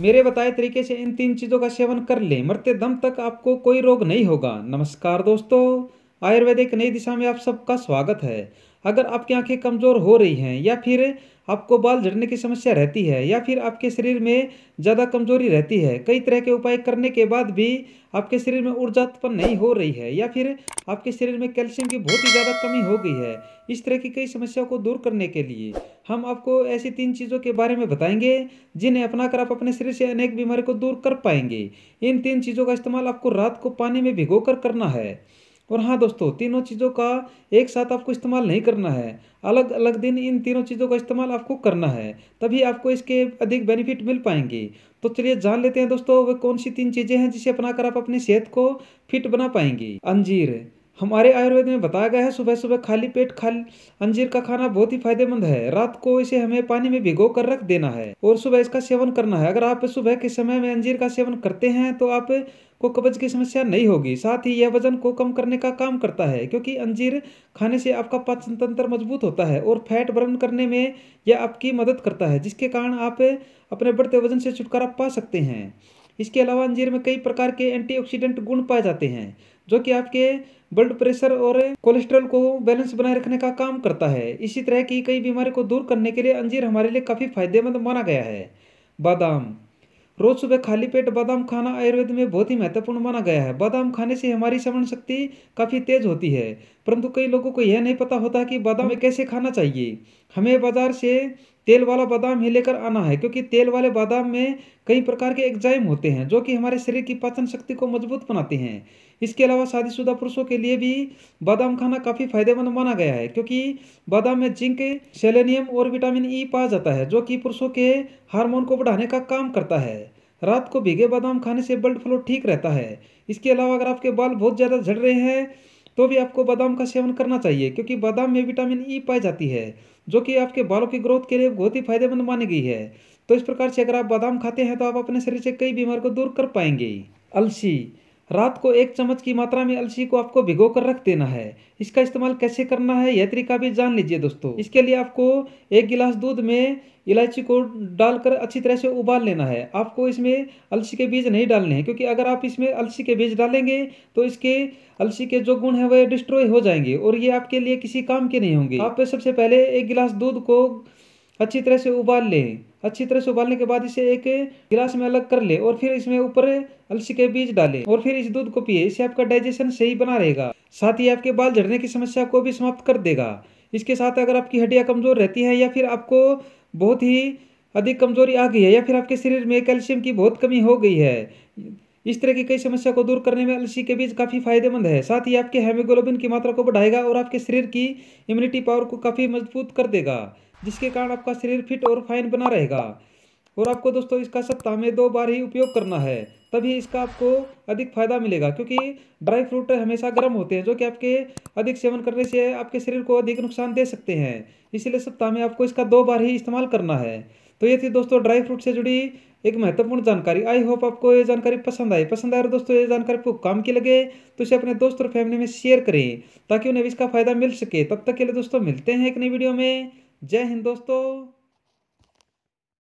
मेरे बताए तरीके से इन तीन चीज़ों का सेवन कर लें मरते दम तक आपको कोई रोग नहीं होगा नमस्कार दोस्तों आयुर्वेदिक नई दिशा में आप सबका स्वागत है अगर आपकी आंखें कमज़ोर हो रही हैं या फिर आपको बाल झड़ने की समस्या रहती है या फिर आपके शरीर में ज़्यादा कमजोरी रहती है कई तरह के उपाय करने के बाद भी आपके शरीर में ऊर्जा उत्पन्न नहीं हो रही है या फिर आपके शरीर में कैल्शियम की बहुत ही ज़्यादा कमी हो गई है इस तरह की कई समस्याओं को दूर करने के लिए हम आपको ऐसी तीन चीज़ों के बारे में बताएंगे जिन्हें अपना आप अपने शरीर से अनेक बीमारी को दूर कर पाएंगे इन तीन चीज़ों का इस्तेमाल आपको रात को पानी में भिगो कर करना है और हाँ दोस्तों तीनों चीज़ों का एक साथ आपको इस्तेमाल नहीं करना है अलग अलग दिन इन तीनों चीज़ों का इस्तेमाल आपको करना है तभी आपको इसके अधिक बेनिफिट मिल पाएंगे तो चलिए जान लेते हैं दोस्तों वे कौन सी तीन चीज़ें हैं जिसे अपनाकर आप अपनी सेहत को फिट बना पाएंगे अंजीर हमारे आयुर्वेद में बताया गया है सुबह सुबह खाली पेट खाली अंजीर का खाना बहुत ही फायदेमंद है रात को इसे हमें पानी में भिगो कर रख देना है और सुबह इसका सेवन करना है अगर आप सुबह के समय में अंजीर का सेवन करते हैं तो आप को कब्ज की समस्या नहीं होगी साथ ही यह वजन को कम करने का काम करता है क्योंकि अंजीर खाने से आपका पाचन तंत्र मजबूत होता है और फैट बर्न करने में यह आपकी मदद करता है जिसके कारण आप अपने बढ़ते वजन से छुटकारा पा सकते हैं इसके अलावा अंजीर में कई प्रकार के एंटीऑक्सीडेंट गुण पाए जाते हैं जो कि आपके ब्लड प्रेशर और कोलेस्ट्रॉल को बैलेंस बनाए रखने का काम करता है इसी तरह की कई बीमारी को दूर करने के लिए अंजीर हमारे लिए काफ़ी फायदेमंद माना गया है बादाम रोज सुबह खाली पेट बादाम खाना आयुर्वेद में बहुत ही महत्वपूर्ण माना गया है बादाम खाने से हमारी श्रवण शक्ति काफ़ी तेज होती है परंतु कई लोगों को यह नहीं पता होता कि बादाम हाँ। कैसे खाना चाहिए हमें बाजार से तेल वाला बादाम ही लेकर आना है क्योंकि तेल वाले बादाम में कई प्रकार के एग्जाइम होते हैं जो कि हमारे शरीर की पाचन शक्ति को मजबूत बनाते हैं इसके अलावा शादीशुदा पुरुषों के लिए भी बादाम खाना काफ़ी फायदेमंद माना गया है क्योंकि बादाम में जिंक सेलेनियम और विटामिन ई पाया जाता है जो कि पुरुषों के हारमोन को बढ़ाने का काम करता है रात को भीगे बादाम खाने से ब्लड फ्लो ठीक रहता है इसके अलावा अगर आपके बाल बहुत ज़्यादा झड़ रहे हैं तो भी आपको बादाम का सेवन करना चाहिए क्योंकि बादाम में विटामिन ई e पाई जाती है जो कि आपके बालों की ग्रोथ के लिए बहुत ही फायदेमंद मानी गई है तो इस प्रकार से अगर आप बादाम खाते हैं तो आप अपने शरीर से कई बीमारी को दूर कर पाएंगे अलसी रात को एक चम्मच की मात्रा में अलसी को आपको भिगो कर रख देना है इसका इस्तेमाल कैसे करना है यह तरीका भी जान लीजिए दोस्तों इसके लिए आपको एक गिलास दूध में इलायची को डालकर अच्छी तरह से उबाल लेना है आपको इसमें अलसी के बीज नहीं डालने हैं क्योंकि अगर आप इसमें अलसी के बीज डालेंगे तो इसके अलसी के जो गुण हैं वह डिस्ट्रॉय हो जाएंगे और ये आपके लिए किसी काम के नहीं होंगे आप सबसे पहले एक गिलास दूध को अच्छी तरह से उबाल लें अच्छी तरह से उबालने के बाद इसे एक गिलास में अलग कर ले और फिर इसमें ऊपर अलसी के बीज डाले और फिर इस दूध को पिए इससे आपका डाइजेशन सही बना रहेगा साथ ही आपके बाल झड़ने की समस्या को भी समाप्त कर देगा इसके साथ अगर आपकी हड्डियाँ कमज़ोर रहती हैं या फिर आपको बहुत ही अधिक कमज़ोरी आ गई है या फिर आपके शरीर में कैल्शियम की बहुत कमी हो गई है इस तरह की कई समस्या को दूर करने में अलसी के बीज काफ़ी फायदेमंद है साथ ही आपके हेमोग्लोबिन की मात्रा को बढ़ाएगा और आपके शरीर की इम्यूनिटी पावर को काफ़ी मजबूत कर देगा जिसके कारण आपका शरीर फिट और फाइन बना रहेगा और आपको दोस्तों इसका सप्ताह में दो बार ही उपयोग करना है तभी इसका आपको अधिक फायदा मिलेगा क्योंकि ड्राई फ्रूट हमेशा गर्म होते हैं जो कि आपके अधिक सेवन करने से आपके शरीर को अधिक नुकसान दे सकते हैं इसलिए सप्ताह में आपको इसका दो बार ही इस्तेमाल करना है तो ये थी दोस्तों ड्राई फ्रूट से जुड़ी एक महत्वपूर्ण जानकारी आई होप आपको ये जानकारी पसंद आई पसंद आए तो दोस्तों ये जानकारी आपको काम की लगे तो इसे अपने दोस्त और फैमिली में शेयर करें ताकि उन्हें भी इसका फायदा मिल सके तब तक के लिए दोस्तों मिलते हैं एक नई वीडियो में जय हिंद दोस्तों